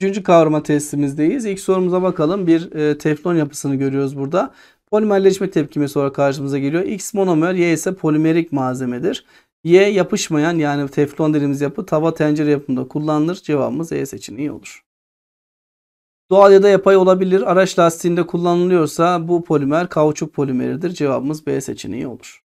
Üçüncü kavrama testimizdeyiz. İlk sorumuza bakalım. Bir e, teflon yapısını görüyoruz burada. Polimerleşme tepkimesi olarak karşımıza geliyor. X monomer, Y ise polimerik malzemedir. Y yapışmayan yani teflon dediğimiz yapı tava tencere yapımında kullanılır. Cevabımız E seçeneği olur. Doğal ya da yapay olabilir. Araç lastiğinde kullanılıyorsa bu polimer kauçuk polimeridir. Cevabımız B seçeneği olur.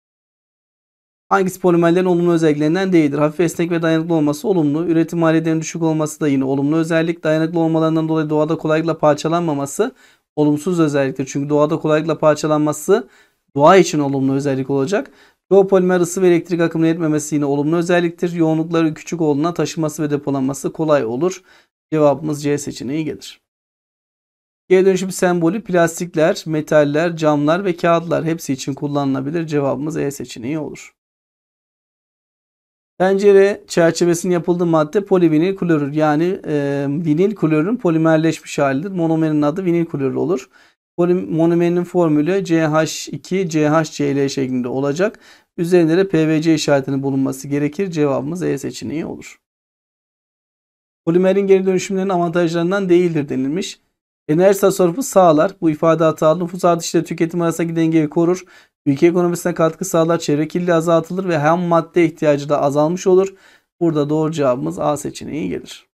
Hangisi polimerlerin olumlu özelliklerinden değildir? Hafif esnek ve dayanıklı olması olumlu. Üretim maliyetlerinin düşük olması da yine olumlu özellik. Dayanıklı olmalarından dolayı doğada kolaylıkla parçalanmaması olumsuz özelliktir. Çünkü doğada kolaylıkla parçalanması doğa için olumlu özellik olacak. Yoğun polimer ısı ve elektrik akımını etmemesi yine olumlu özelliktir. Yoğunlukları küçük olduğuna taşıması ve depolanması kolay olur. Cevabımız C seçeneği gelir. Geri dönüşüm sembolü plastikler, metaller, camlar ve kağıtlar hepsi için kullanılabilir. Cevabımız E seçeneği olur. Pencere çerçevesinin yapıldığı madde polivinil klorür yani e, vinil klorürün polimerleşmiş halidir. Monomerin adı vinil klorür olur. Poli, monomerinin formülü CH2CHCl şeklinde olacak. Üzerinde de PVC işaretinin bulunması gerekir. Cevabımız E seçeneği olur. Polimerin geri dönüşümlerinin avantajlarından değildir denilmiş. Enerji tasarrufu sağlar. Bu ifade hatalı. Nüfus artışıyla tüketim arasındaki dengeyi korur. Ülke ekonomisine katkı sağlar, çevre kirliliği azaltılır ve hem madde ihtiyacı da azalmış olur. Burada doğru cevabımız A seçeneği gelir.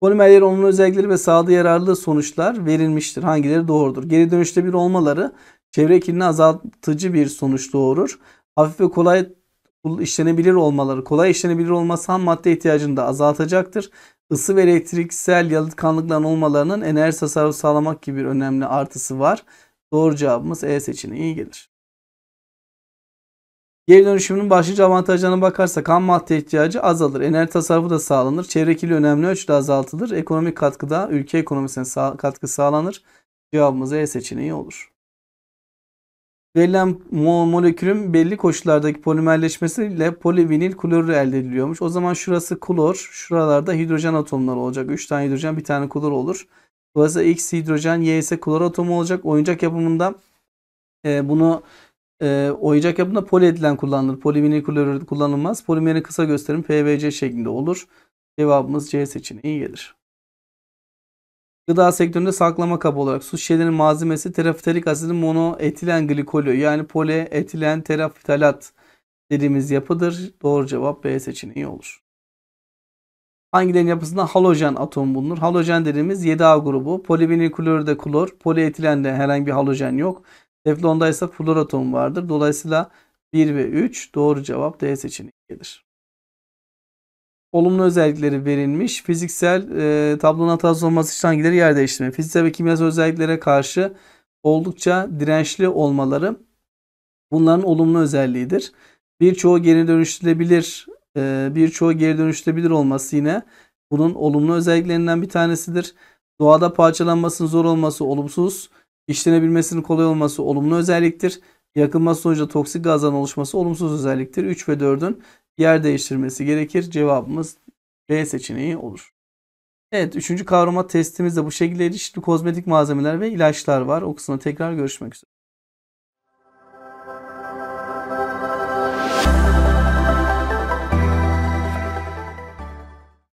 Polimerlerin onun özellikleri ve sağlığı yararlı sonuçlar verilmiştir. Hangileri doğrudur? Geri dönüşte bir olmaları çevre kirliliğini azaltıcı bir sonuç doğurur. Hafif ve kolay işlenebilir olmaları, kolay işlenebilir olması ham madde ihtiyacını da azaltacaktır. Isı ve elektriksel yalıtkanlıkların olmalarının enerji tasarrufu sağlamak gibi bir önemli artısı var. Doğru cevabımız E seçeneği gelir. Geri dönüşümünün başlıca avantajlarına bakarsak ham madde ihtiyacı azalır. Enerji tasarrufu da sağlanır. Çevre kirli önemli ölçüde azaltılır. Ekonomik katkıda ülke ekonomisine sağ, katkı sağlanır. Cevabımız E seçeneği olur. Verilen molekülün belli koşullardaki polimerleşmesiyle polivinil klorür elde ediliyormuş. O zaman şurası klor, şuralarda hidrojen atomları olacak. 3 tane hidrojen, bir tane klor olur. Dolayısıyla X hidrojen, Y ise klor atomu olacak. Oyuncak yapımında e, bunu e, ee, oyacak yapımında polietilen kullanılır. Polivinil klorür kullanılmaz. Polimerin kısa gösterim PVC şeklinde olur. Cevabımız C seçeneği gelir. Gıda sektöründe saklama kabı olarak su şişelerinin malzemesi terafiterik asidin monoetilen glikolü yani polietilen terafitalat dediğimiz yapıdır. Doğru cevap B seçeneği olur. Hangilerinin yapısında halojen atom bulunur? Halojen dediğimiz 7A grubu. Polivinil klorürde klor, polietilen de herhangi bir halojen yok. Teflonda ise flor atomu vardır. Dolayısıyla 1 ve 3 doğru cevap D seçeneği gelir. Olumlu özellikleri verilmiş. Fiziksel e, tablonun hatası olması için hangileri yer değiştirme? Fiziksel ve kimyasal özelliklere karşı oldukça dirençli olmaları bunların olumlu özelliğidir. Birçoğu geri dönüştürülebilir, e, birçoğu geri dönüştürülebilir olması yine bunun olumlu özelliklerinden bir tanesidir. Doğada parçalanmasının zor olması olumsuz İşlenebilmesinin kolay olması olumlu özelliktir. Yakılma sonucu toksik gazların oluşması olumsuz özelliktir. 3 ve 4'ün yer değiştirmesi gerekir. Cevabımız B seçeneği olur. Evet, üçüncü kavrama testimizde bu şekilde çeşitli kozmetik malzemeler ve ilaçlar var. O kısma tekrar görüşmek üzere.